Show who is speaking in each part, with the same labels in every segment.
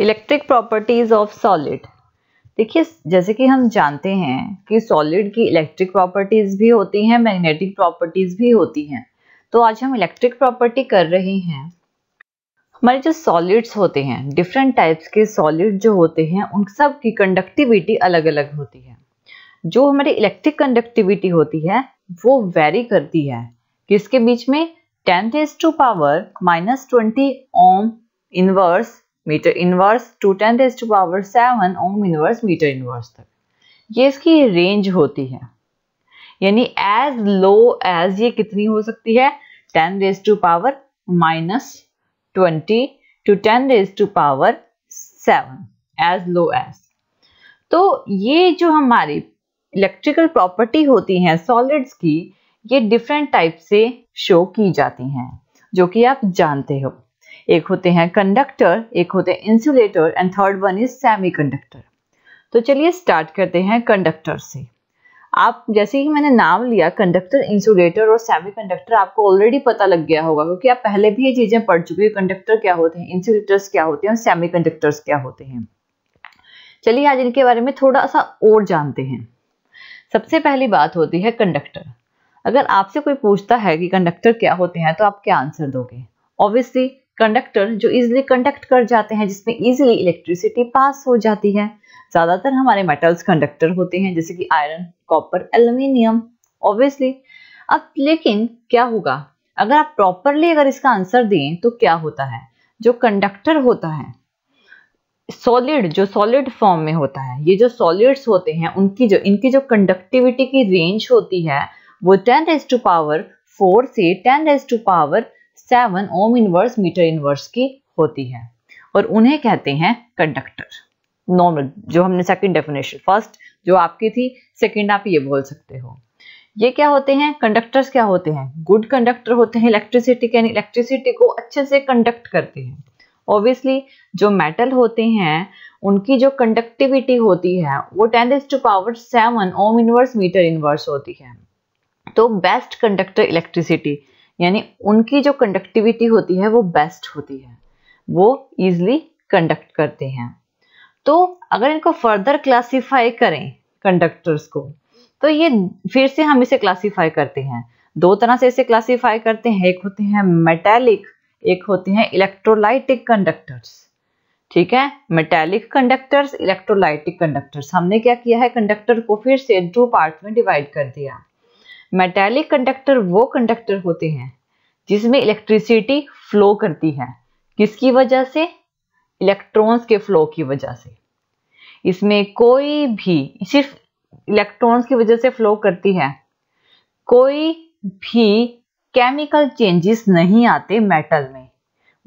Speaker 1: electric properties of solid देखिए जैसे कि हम जानते हैं कि सॉलिड की इलेक्ट्रिक प्रॉपर्टीज भी होती हैं मैग्नेटिक प्रॉपर्टीज भी होती हैं तो आज हम इलेक्ट्रिक प्रॉपर्टी कर रहे हैं हमारे जो सॉलिड्स होते हैं डिफरेंट टाइप्स के सॉलिड जो होते हैं उन सब की कंडक्टिविटी अलग अलग होती है जो हमारी इलेक्ट्रिक कंडक्टिविटी होती है वो वेरी करती है किसके बीच में ten is to power minus twenty ohm inverse metre inverse to ten raise to power seven ohm inverse metre inverse तक ये इसकी रेंज होती है यानी एज लो एज ये कितनी हो सकती है ten raise to power minus twenty to ten raise to power seven as low as तो ये जो हमारी इलेक्ट्रिकल प्रॉपर्टी होती हैं सॉलिड्स की ये डिफरेंट टाइप से शो की जाती हैं जो कि आप जानते हो एक होते हैं कंडक्टर एक होते हैं insulator and third one is semiconductor तो चलिए स्टार्ट करते हैं कंडक्टर से आप जैसे ही मैंने नाम लिया कंडक्टर इंसुलेटर और सेमी कंडक्टर आपको ऑलरेडी पता लग गया होगा क्योंकि आप पहले भी ये चीज़ें पढ़ चुके हैं कंडक्टर क्या होते हैं इंसुलेटर्स क्या होते हैं और सेमीकंडक्टर्स क्या होते हैं चलिए आज इनके बारे में थोड़ा सा और जानते हैं सबसे पहली बात होती है कंडक्टर अगर आपसे कोई पूछता है कि कंडक्टर क्या होते हैं तो आप क्या आंसर दोगे ऑब्वियसली कंडक्टर जो इजिली कंडक्ट कर जाते हैं जिसमें इजिली इलेक्ट्रिसिटी पास हो जाती है ज़्यादातर हमारे मेटल्स कंडक्टर होते हैं जैसे कि आयरन कॉपर एल्यूमिनियम ऑब्वियसली अब लेकिन क्या होगा अगर आप प्रॉपरली अगर इसका आंसर दें तो क्या होता है जो कंडक्टर होता है सॉलिड जो सॉलिड फॉर्म में होता है ये जो सॉलिड्स होते हैं उनकी जो इनकी जो कंडक्टिविटी की रेंज होती है वो ten raise to power four से ten raise to power seven ohm inverse metre inverse की होती है और उन्हें कहते हैं कंडक्टर नॉर्मल जो हमने सेकंड डेफिनेशन फर्स्ट जो आपकी थी सेकंड आप ये बोल सकते हो ये क्या होते हैं कंडक्टर्स क्या होते हैं गुड कंडक्टर होते हैं इलेक्ट्रिसिटी के इलेक्ट्रिसिटी को अच्छे से कंडक्ट करते हैं ऑब्वियसली जो मेटल होते हैं उनकी जो कंडक्टिविटी होती है वो ten is to power seven ohm inverse metre inverse होती है तो बेस्ट कंडक्टर इलेक्ट्रिसिटी यानी उनकी जो कंडक्टिविटी होती है वो बेस्ट होती है वो ईजली कंडक्ट करते हैं तो अगर इनको फर्दर क्लासीफाई करें कंडक्टर्स को तो ये फिर से हम इसे क्लासीफाई करते हैं दो तरह से इसे क्लासीफाई करते हैं एक होते हैं मेटेलिक एक होते हैं इलेक्ट्रोलाइटिक कंडक्टर्स ठीक है मेटेलिक कंडक्टर्स इलेक्ट्रोलाइटिक कंडक्टर्स हमने क्या किया है कंडक्टर को फिर से टू पार्ट में डिवाइड कर दिया मेटेलिक कंडक्टर वो कंडक्टर होते हैं जिसमें इलेक्ट्रिसिटी फ्लो करती है किसकी वजह से इलेक्ट्रॉन्स के फ्लो की वजह से इसमें कोई भी सिर्फ इलेक्ट्रॉन्स की वजह से फ्लो करती है कोई भी केमिकल चेंजेस नहीं आते मेटल में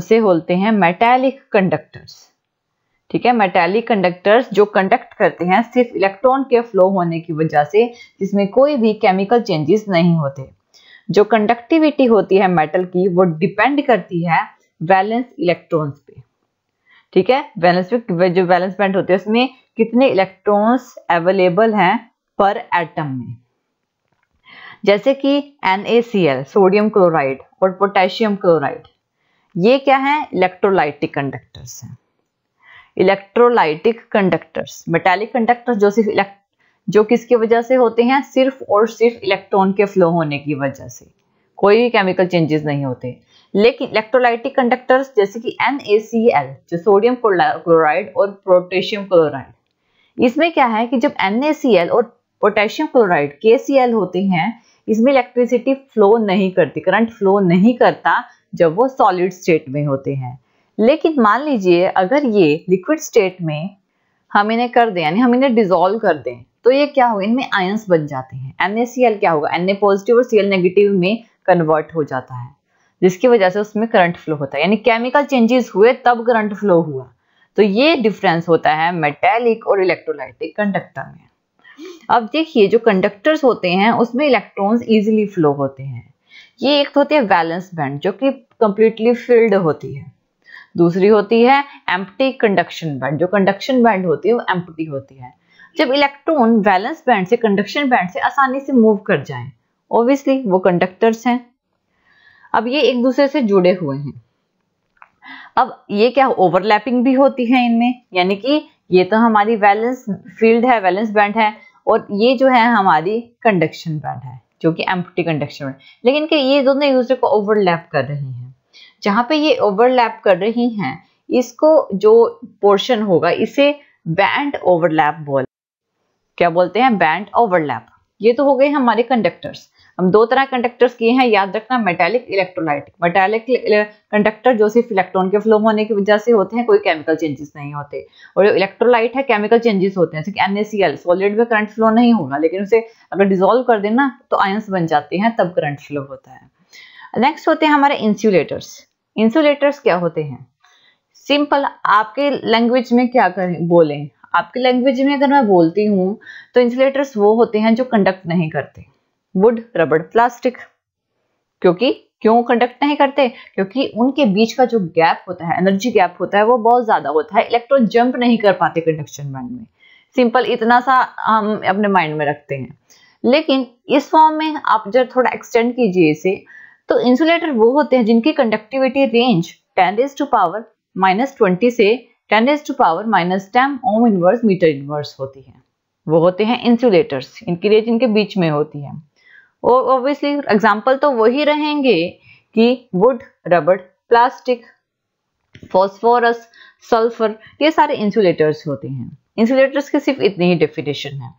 Speaker 1: उसे बोलते हैं मेटेलिक कंडक्टर्स ठीक है मेटेलिक कंडक्टर्स जो कंडक्ट करते हैं सिर्फ इलेक्ट्रॉन के फ्लो होने की वजह से जिसमें कोई भी केमिकल चेंजेस नहीं होते जो कंडक्टिविटी होती है मेटल की वो डिपेंड करती है वैलेंस इलेक्ट्रॉन्स पे ठीक है वैलेंस पे जो वैलेंस बैंड होते हैं उसमें कितने इलेक्ट्रॉन्स अवेलेबल हैं पर एटम में जैसे कि NaCl सोडियम क्लोराइड और पोटेशियम क्लोराइड ये क्या है इलेक्ट्रोलाइटिक कंडक्टर्स हैं इलेक्ट्रोलाइटिक कंडक्टर्स मेटेलिक कंडक्टर जो सिर्फ इलेक्ट जो किसकी वजह से होते हैं सिर्फ और सिर्फ इलेक्ट्रॉन के फ्लो होने की वजह से कोई भी केमिकल चेंजेस नहीं होते लेकिन इलेक्ट्रोलाइटिक कंडक्टर्स जैसे कि एन जो सोडियम क्लोराइड और पोटेशियम क्लोराइड इसमें क्या है कि जब एन और पोटेशियम क्लोराइड के होते हैं इसमें इलेक्ट्रिसिटी फ्लो नहीं करती करंट फ्लो नहीं करता जब वो सॉलिड स्टेट में होते हैं लेकिन मान लीजिए अगर ये लिक्विड स्टेट में हम इन्हें कर दें यानी हम इन्हें डिजोल्व कर दें तो ये क्या होगा इनमें आयंस बन जाते हैं एन क्या होगा एन पॉजिटिव और सी नेगेटिव में कन्वर्ट हो जाता है जिसकी वजह से उसमें करंट फ्लो होता है यानी केमिकल चेंजेस हुए तब करंट फ्लो हुआ तो ये डिफरेंस होता है मेटेलिक और इलेक्ट्रोलाइटिक कंडक्टर में अब देखिए जो कंडक्टर्स होते हैं उसमें इलेक्ट्रॉन्स इजीली फ्लो होते हैं ये एक तो होती है वैलेंस बैंड जो कि कंप्लीटली फिल्ड होती है दूसरी होती है एम्प्टी कंडक्शन बैंड जो कंडक्शन बैंड होती है वो एम्प्टी होती है जब इलेक्ट्रॉन वैलेंस बैंड से कंडक्शन बैंड से आसानी से मूव कर जाए ऑब्वियसली वो कंडक्टर्स हैं अब ये एक दूसरे से जुड़े हुए हैं अब ये क्या ओवरलैपिंग भी होती है इनमें यानी कि ये तो हमारी वैलेंस फील्ड है वैलेंस बैंड है और ये जो है हमारी कंडक्शन बैंड है जो कि एम्प्टी कंडक्शन बैंड लेकिन ये दोनों एक दूसरे को ओवरलैप कर रहे हैं जहां पे ये ओवरलैप कर रही हैं इसको जो पोर्शन होगा इसे बैंड ओवरलैप बोल क्या बोलते हैं बैंड ओवरलैप ये तो हो गए हमारे कंडक्टर्स हम दो तरह कंडक्टर्स किए हैं याद रखना मेटालिक इलेक्ट्रोलाइट मेटालिक कंडक्टर जो सिर्फ इलेक्ट्रॉन के फ्लो होने की वजह से होते हैं कोई केमिकल चेंजेस नहीं होते और जो इलेक्ट्रोलाइट है केमिकल चेंजेस होते हैं जैसे एन सॉलिड में करंट फ्लो नहीं होगा लेकिन उसे अगर डिजोल्व कर देना तो आयंस बन जाते हैं तब करंट फ्लो होता है नेक्स्ट होते हैं हमारे इंसुलेटर्स इंसुलेटर्स क्या होते हैं सिंपल आपके लैंग्वेज में क्या करें बोलें आपके लैंग्वेज में अगर मैं बोलती हूँ तो इंसुलेटर्स वो होते हैं जो कंडक्ट नहीं करते वुड रबड़ प्लास्टिक क्योंकि क्यों कंडक्ट नहीं करते क्योंकि उनके बीच का जो गैप होता है एनर्जी गैप होता है वो बहुत ज़्यादा होता है इलेक्ट्रॉन जंप नहीं कर पाते कंडक्शन बैंड में सिंपल इतना सा हम अपने माइंड में रखते हैं लेकिन इस फॉर्म में आप जब थोड़ा एक्सटेंड कीजिए इसे तो इंसुलेटर वो होते हैं जिनकी conductivity range ten raise to power minus twenty से ten raise to power minus ten ohm inverse metre inverse होती है वो होते हैं इंसुलेटर्स इनकी रेंज इनके बीच में होती है और ऑब्वियसली एग्जाम्पल तो वही रहेंगे कि वुड रबड़ प्लास्टिक फॉस्फोरस सल्फर ये सारे इंसुलेटर्स होते हैं इंसुलेटर्स के सिर्फ इतनी ही डेफिनेशन है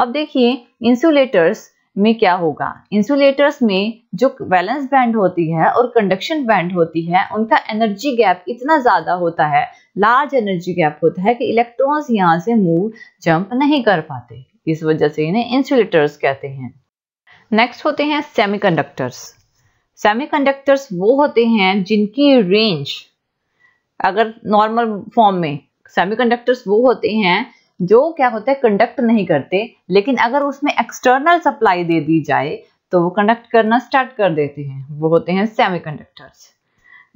Speaker 1: अब देखिए इंसुलेटर्स में क्या होगा इंसुलेटर्स में जो वैलेंस बैंड होती है और कंडक्शन बैंड होती है उनका एनर्जी गैप इतना ज़्यादा होता है लार्ज एनर्जी गैप होता है कि इलेक्ट्रॉन्स यहाँ से मूव जंप नहीं कर पाते इस वजह से इन्हें इंसुलेटर्स कहते हैं नेक्स्ट होते हैं सेमीकंडक्टर्स सेमीकंडक्टर्स वो होते हैं जिनकी रेंज अगर नॉर्मल फॉर्म में सेमीकंडक्टर्स वो होते हैं जो क्या होता है कंडक्ट नहीं करते लेकिन अगर उसमें एक्सटर्नल सप्लाई दे दी जाए तो वो कंडक्ट करना स्टार्ट कर देते हैं वो होते हैं सेमीकंडक्टर्स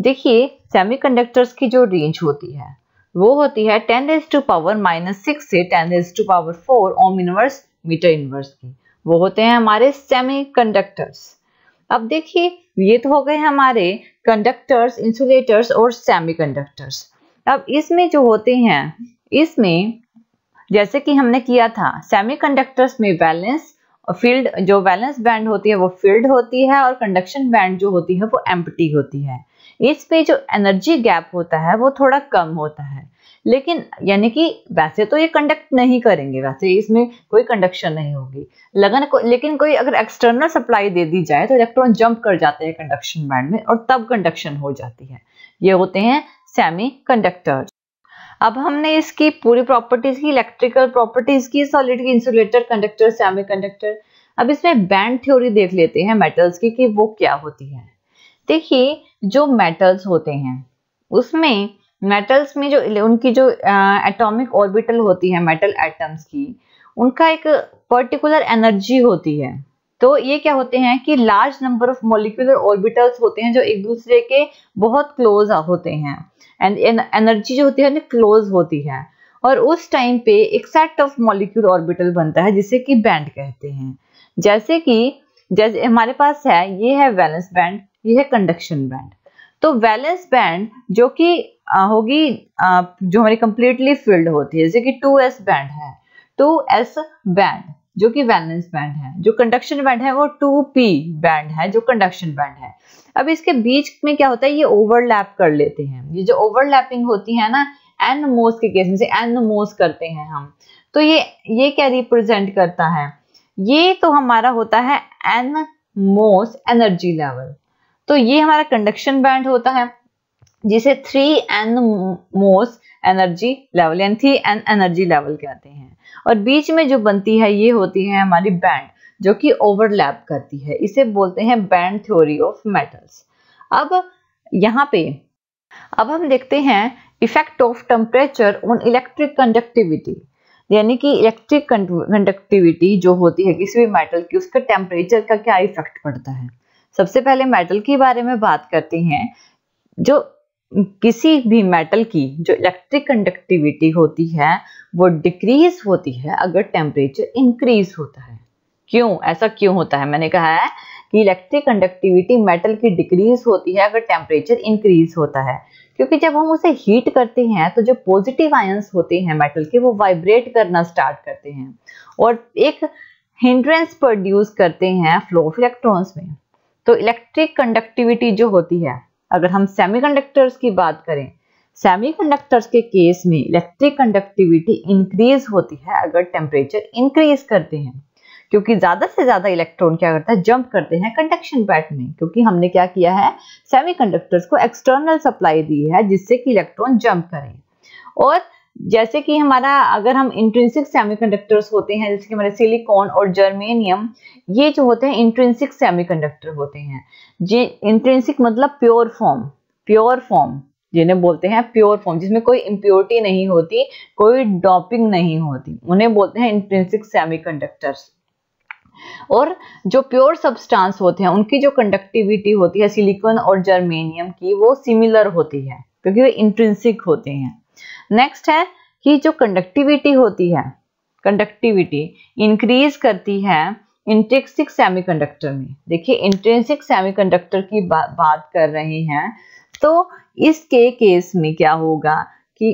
Speaker 1: देखिए सेमीकंडक्टर्स की जो रेंज होती है वो होती है ten is to power minus six से ten is to power four ohm inverse metre inverse की वो होते हैं हमारे कंडक्टर्स अब देखिए ये तो हो गए हमारे कंडक्टर्स इंसुलेटर्स और कंडक्टर्स अब इसमें जो होते हैं इसमें जैसे कि हमने किया था सेमीकंडक्टर्स में वैलेंस फील्ड जो वैलेंस बैंड होती है वो फील्ड होती है और कंडक्शन बैंड जो होती है वो एम्पटी होती है इस पे जो एनर्जी गैप होता है वो थोड़ा कम होता है लेकिन यानी कि वैसे तो ये कंडक्ट नहीं करेंगे वैसे इसमें कोई कंडक्शन नहीं होगी लगन को लेकिन कोई अगर एक्सटर्नल सप्लाई दे दी जाए तो इलेक्ट्रॉन जंप कर जाते हैं कंडक्शन बैंड में और तब कंडक्शन हो जाती है ये होते हैं सेमी कंडक्टर्स अब हमने इसकी पूरी प्रॉपर्टीज की इलेक्ट्रिकल प्रॉपर्टीज की सॉलिड की इंसुलेटर कंडक्टर सेमी कंडक्टर अब इसमें बैंड थ्योरी देख लेते हैं मेटल्स की कि वो क्या होती है देखिए जो मेटल्स होते हैं उसमें मेटल्स में जो उनकी जो एटॉमिक ऑर्बिटल होती है मेटल एटम्स की उनका एक पर्टिकुलर एनर्जी होती है तो ये क्या होते हैं कि large number of molecular orbitals होते हैं जो एक दूसरे के बहुत क्लोज होते हैं एंड एनर्जी जो होती है क्लोज होती है और उस टाइम पे एक सेट ऑफ मॉलिक्यूल ऑर्बिटल बनता है जिसे कि बैंड कहते हैं जैसे कि जैसे हमारे पास है ये है वैलेंस बैंड ये है कंडक्शन बैंड तो वैलेंस बैंड जो कि होगी जो हमारी कंप्लीटली फिल्ड होती है जैसे कि टू एस बैंड है टू एस बैंड जो कि वैलेंस बैंड है जो कंडक्शन बैंड है वो टू पी बैंड है जो कंडक्शन बैंड है अब इसके बीच में क्या होता है ये ओवरलैप कर लेते हैं ये जो ओवरलैपिंग होती है ना एनमोस के केस में से एनमोस करते हैं हम तो ये ये क्या रिप्रेजेंट करता है ये तो हमारा होता है एन मोस एनर्जी लेवल तो ये हमारा कंडक्शन बैंड होता है जिसे three N MOs energy level यानी थ्री एन एनर्जी लेवल कहते हैं और बीच में जो बनती है ये होती है हमारी बैंड जो कि ओवरलैप करती है इसे बोलते हैं बैंड थ्योरी ऑफ मेटल्स अब यहाँ पे अब हम देखते हैं effect of temperature on electric conductivity यानी कि इलेक्ट्रिक कंडक्टिविटी जो होती है किसी भी मेटल की उसका टेम्परेचर का क्या इफेक्ट पड़ता है सबसे पहले मेटल के बारे में बात करते हैं जो किसी भी मेटल की जो इलेक्ट्रिक कंडक्टिविटी होती है वो डिक्रीज होती है अगर टेम्परेचर इंक्रीज होता है क्यों ऐसा क्यों होता है मैंने कहा है कि इलेक्ट्रिक कंडक्टिविटी मेटल की डिक्रीज होती है अगर टेम्परेचर इंक्रीज होता है क्योंकि जब हम उसे हीट करते हैं तो जो पॉजिटिव आयंस होते हैं मेटल के वो वाइब्रेट करना स्टार्ट करते हैं और एक हिंड्रेंस प्रोड्यूस करते हैं फ्लो ऑफ इलेक्ट्रॉन्स में तो इलेक्ट्रिक कंडक्टिविटी जो होती है अगर हम सेमीकंडक्टर्स की बात करें सेमीकंडक्टर्स के केस में इलेक्ट्रिक कंडक्टिविटी इंक्रीज होती है अगर टेम्परेचर इंक्रीज करते हैं क्योंकि ज़्यादा से ज़्यादा इलेक्ट्रॉन क्या करता है जंप करते हैं कंडक्शन पैट में क्योंकि हमने क्या किया है सेमीकंडक्टर्स को एक्सटर्नल सप्लाई दी है जिससे कि इलेक्ट्रॉन जंप करें और जैसे कि हमारा अगर हम इंट्रेंसिक सेमीकंडक्टर्स होते हैं जैसे कि हमारे सिलिकॉन और जर्मेनियम ये जो होते हैं इंट्रेंसिक सेमीकंडक्टर होते हैं जी इंट्रेंसिक मतलब प्योर फॉर्म प्योर फॉर्म जिन्हें बोलते हैं प्योर फॉर्म जिसमें कोई इम्प्योरिटी नहीं होती कोई डॉपिंग नहीं होती उन्हें बोलते हैं इंट्रेंसिक सेमी और जो प्योर सब्सटेंस होते हैं उनकी जो कंडक्टिविटी होती है सिलिकॉन और जर्मेनियम की वो सिमिलर होती है क्योंकि वे इंट्रिंसिक होते हैं नेक्स्ट है कि जो कंडक्टिविटी होती है कंडक्टिविटी इंक्रीज करती है इंट्रेंसिक सेमीकंडक्टर में देखिए इंट्रेंसिक सेमीकंडक्टर की बा, बात कर रहे हैं तो इसके केस में क्या होगा कि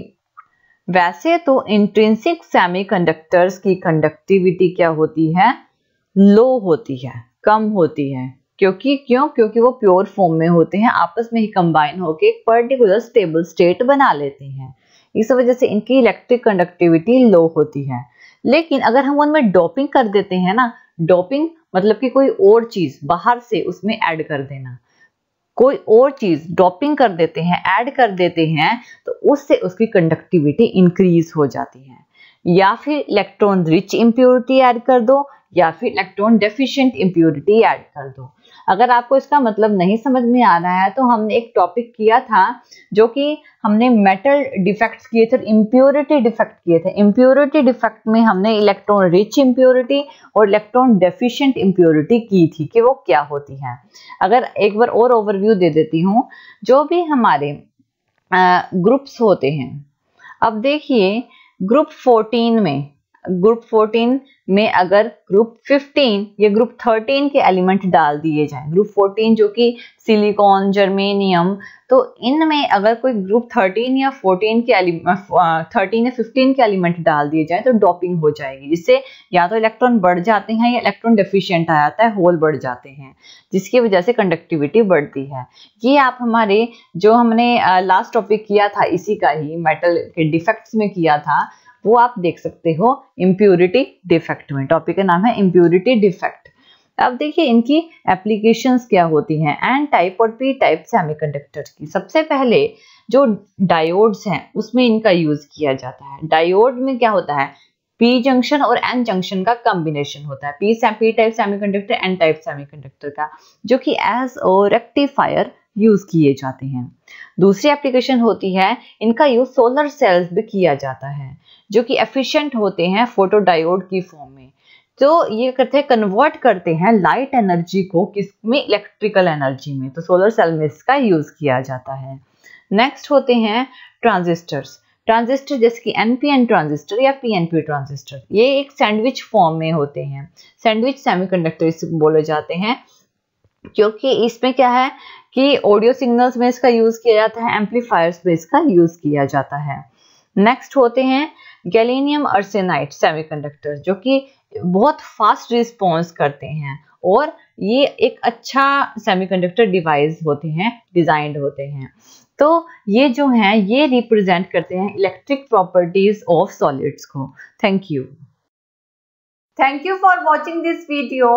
Speaker 1: वैसे तो इंट्रेंसिक सेमीकंडक्टर्स की कंडक्टिविटी क्या होती है लो होती है कम होती है क्योंकि क्यों क्योंकि वो प्योर फॉर्म में होते हैं आपस में ही कंबाइन होकर एक पर्टिकुलर स्टेबल स्टेट बना लेते हैं इस वजह से इनकी इलेक्ट्रिक कंडक्टिविटी लो होती है लेकिन अगर हम उनमें डोपिंग कर देते हैं ना डोपिंग मतलब कि कोई और चीज बाहर से उसमें ऐड कर देना कोई और चीज डोपिंग कर देते हैं ऐड कर देते हैं तो उससे उसकी कंडक्टिविटी इंक्रीज हो जाती है या फिर इलेक्ट्रॉन रिच इम्प्योरिटी ऐड कर दो या फिर इलेक्ट्रॉन डेफिशिएंट इम्प्योरिटी ऐड कर दो अगर आपको इसका मतलब नहीं समझ में आ रहा है तो हमने एक टॉपिक किया था जो कि हमने मेटल डिफेक्ट्स किए थे इम्प्योरिटी डिफेक्ट किए थे इम्प्योरिटी डिफेक्ट में हमने इलेक्ट्रॉन रिच इम्प्योरिटी और इलेक्ट्रॉन डेफिशिएंट इम्प्योरिटी की थी कि वो क्या होती है अगर एक बार और ओवरव्यू दे देती हूँ जो भी हमारे ग्रुप्स होते हैं अब देखिए ग्रुप फोर्टीन में ग्रुप 14 में अगर ग्रुप 15 या ग्रुप 13 के एलिमेंट डाल दिए जाएं ग्रुप 14 जो कि सिलिकॉन जर्मेनियम तो इनमें अगर कोई ग्रुप 13 या 14 के एलिमेंट 13 या 15 के एलिमेंट डाल दिए जाएं तो डॉपिंग हो जाएगी जिससे या तो इलेक्ट्रॉन बढ़ जाते हैं या इलेक्ट्रॉन डिफिशियंट आ जाता है होल बढ़ जाते हैं जिसकी वजह से कंडक्टिविटी बढ़ती है ये आप हमारे जो हमने लास्ट टॉपिक किया था इसी का ही मेटल के डिफेक्ट्स में किया था वो आप देख सकते हो इम्प्योरिटी डिफेक्ट में टॉपिक का नाम है इम्प्योरिटी डिफेक्ट अब देखिए इनकी एप्लीकेशंस क्या होती हैं एंड टाइप और पी टाइप कंडक्टर की सबसे पहले जो डायोड्स हैं उसमें इनका यूज किया जाता है डायोड में क्या होता है पी जंक्शन और एन जंक्शन का कॉम्बिनेशन होता है P P type semiconductor N type semiconductor का जो कि एज और रेक्टिफायर यूज किए जाते हैं दूसरी एप्लीकेशन होती है इनका यूज सोलर सेल्स भी किया जाता है जो कि एफिशिएंट होते हैं फोटोडायोड की फॉर्म में तो ये करते हैं कन्वर्ट करते हैं लाइट एनर्जी को किस में इलेक्ट्रिकल एनर्जी में तो सोलर सेल में इसका यूज किया जाता है नेक्स्ट होते हैं ट्रांजिस्टर्स ट्रांजिस्टर जैसे कि एनपीएन ट्रांजिस्टर या पीएनपी ट्रांजिस्टर ये एक सैंडविच फॉर्म में होते हैं सैंडविच सेमीकंडक्टर इसे बोले जाते हैं क्योंकि इसमें क्या है कि ऑडियो सिग्नल्स में इसका यूज किया जाता है एम्पलीफायर्स में इसका यूज किया जाता है नेक्स्ट होते हैं गैलेनियम अर्सेनाइट सेमीकंडक्टर जो कि बहुत फास्ट रिस्पॉन्स करते हैं और ये एक अच्छा सेमीकंडक्टर डिवाइस होते हैं डिजाइंड होते हैं तो ये जो है ये रिप्रेजेंट करते हैं इलेक्ट्रिक प्रॉपर्टीज ऑफ सॉलिड्स को thank you thank you for watching this video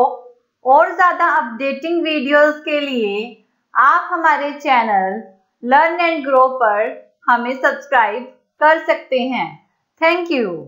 Speaker 1: और ज़्यादा अपडेटिंग वीडियोस के लिए आप हमारे चैनल लर्न एंड ग्रो पर हमें सब्सक्राइब कर सकते हैं थैंक यू